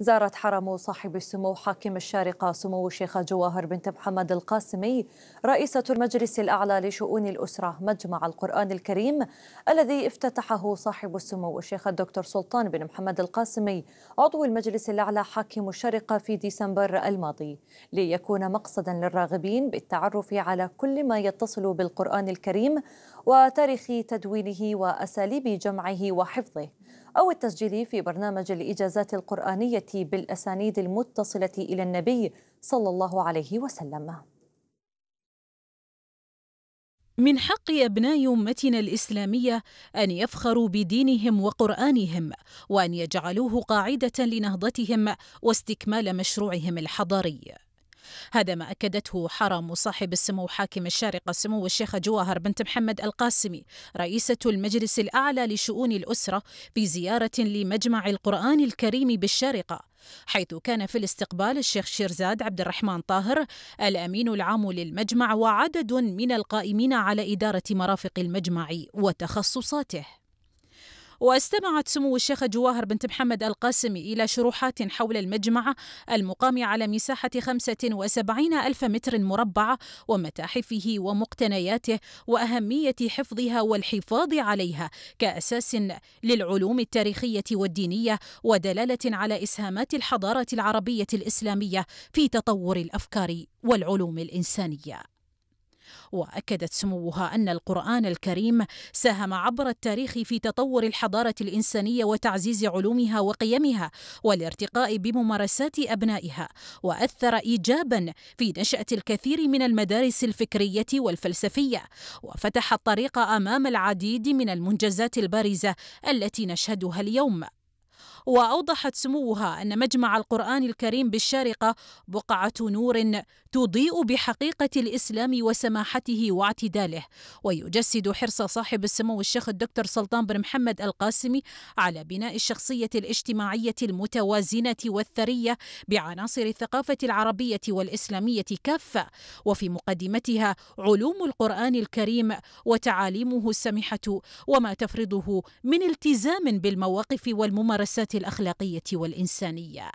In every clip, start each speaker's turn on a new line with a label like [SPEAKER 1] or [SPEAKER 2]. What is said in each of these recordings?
[SPEAKER 1] زارت حرم صاحب السمو حاكم الشارقة سمو الشيخة جواهر بنت محمد القاسمي رئيسة المجلس الأعلى لشؤون الأسرة مجمع القرآن الكريم الذي افتتحه صاحب السمو الشيخ الدكتور سلطان بن محمد القاسمي عضو المجلس الأعلى حاكم الشارقة في ديسمبر الماضي ليكون مقصدا للراغبين بالتعرف على كل ما يتصل بالقرآن الكريم وتاريخ تدوينه وأساليب جمعه وحفظه أو التسجيل في برنامج الإجازات القرآنية بالأسانيد المتصلة إلى النبي صلى الله عليه وسلم.
[SPEAKER 2] من حق ابناء امتنا الاسلاميه ان يفخروا بدينهم وقرانهم وان يجعلوه قاعده لنهضتهم واستكمال مشروعهم الحضاري هذا ما أكدته حرم صاحب السمو حاكم الشارقة سمو الشيخة جواهر بنت محمد القاسمي رئيسة المجلس الأعلى لشؤون الأسرة في زيارة لمجمع القرآن الكريم بالشارقة حيث كان في الاستقبال الشيخ شيرزاد عبد الرحمن طاهر الامين العام للمجمع وعدد من القائمين على اداره مرافق المجمع وتخصصاته واستمعت سمو الشيخة جواهر بنت محمد القاسم إلى شروحات حول المجمعة المقام على مساحة 75 ألف متر مربع ومتاحفه ومقتنياته وأهمية حفظها والحفاظ عليها كأساس للعلوم التاريخية والدينية ودلالة على إسهامات الحضارة العربية الإسلامية في تطور الأفكار والعلوم الإنسانية واكدت سموها ان القران الكريم ساهم عبر التاريخ في تطور الحضاره الانسانيه وتعزيز علومها وقيمها والارتقاء بممارسات ابنائها واثر ايجابا في نشاه الكثير من المدارس الفكريه والفلسفيه وفتح الطريق امام العديد من المنجزات البارزه التي نشهدها اليوم وأوضحت سموها أن مجمع القرآن الكريم بالشارقة بقعة نور تضيء بحقيقة الإسلام وسماحته واعتداله ويجسد حرص صاحب السمو الشيخ الدكتور سلطان بن محمد القاسمي على بناء الشخصية الاجتماعية المتوازنة والثرية بعناصر الثقافة العربية والإسلامية كافة وفي مقدمتها علوم القرآن الكريم وتعاليمه السمحة وما تفرضه من التزام بالمواقف والممارسات الأخلاقية والإنسانية.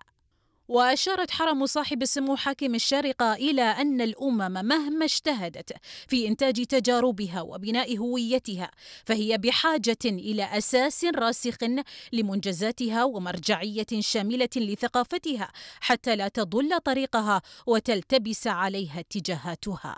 [SPEAKER 2] وأشارت حرم صاحب السمو حاكم الشارقة إلى أن الأمم مهما اجتهدت في إنتاج تجاربها وبناء هويتها فهي بحاجة إلى أساس راسخ لمنجزاتها ومرجعية شاملة لثقافتها حتى لا تضل طريقها وتلتبس عليها اتجاهاتها.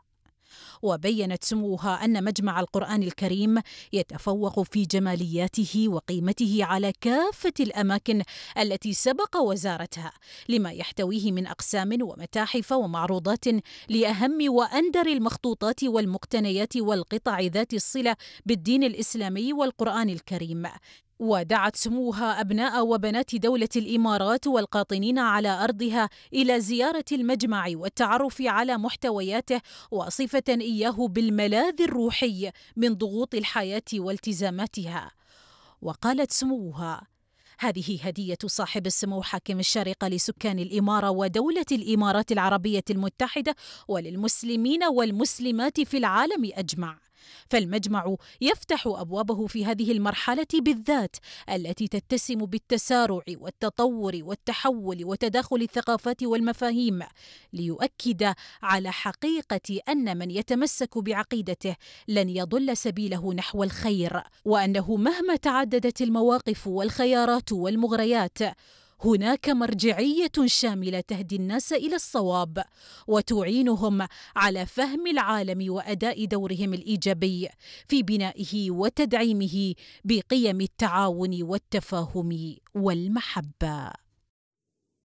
[SPEAKER 2] وبينت سموها أن مجمع القرآن الكريم يتفوق في جمالياته وقيمته على كافة الأماكن التي سبق وزارتها لما يحتويه من أقسام ومتاحف ومعروضات لأهم وأندر المخطوطات والمقتنيات والقطع ذات الصلة بالدين الإسلامي والقرآن الكريم ودعت سموها أبناء وبنات دولة الإمارات والقاطنين على أرضها إلى زيارة المجمع والتعرف على محتوياته وصفة إياه بالملاذ الروحي من ضغوط الحياة والتزاماتها وقالت سموها هذه هدية صاحب السمو حاكم الشارقة لسكان الإمارة ودولة الإمارات العربية المتحدة وللمسلمين والمسلمات في العالم أجمع فالمجمع يفتح ابوابه في هذه المرحله بالذات التي تتسم بالتسارع والتطور والتحول وتداخل الثقافات والمفاهيم ليؤكد على حقيقه ان من يتمسك بعقيدته لن يضل سبيله نحو الخير وانه مهما تعددت المواقف والخيارات والمغريات هناك مرجعيه شامله تهدي الناس الى الصواب وتعينهم على فهم العالم واداء دورهم الايجابي في بنائه وتدعيمه بقيم التعاون والتفاهم والمحبه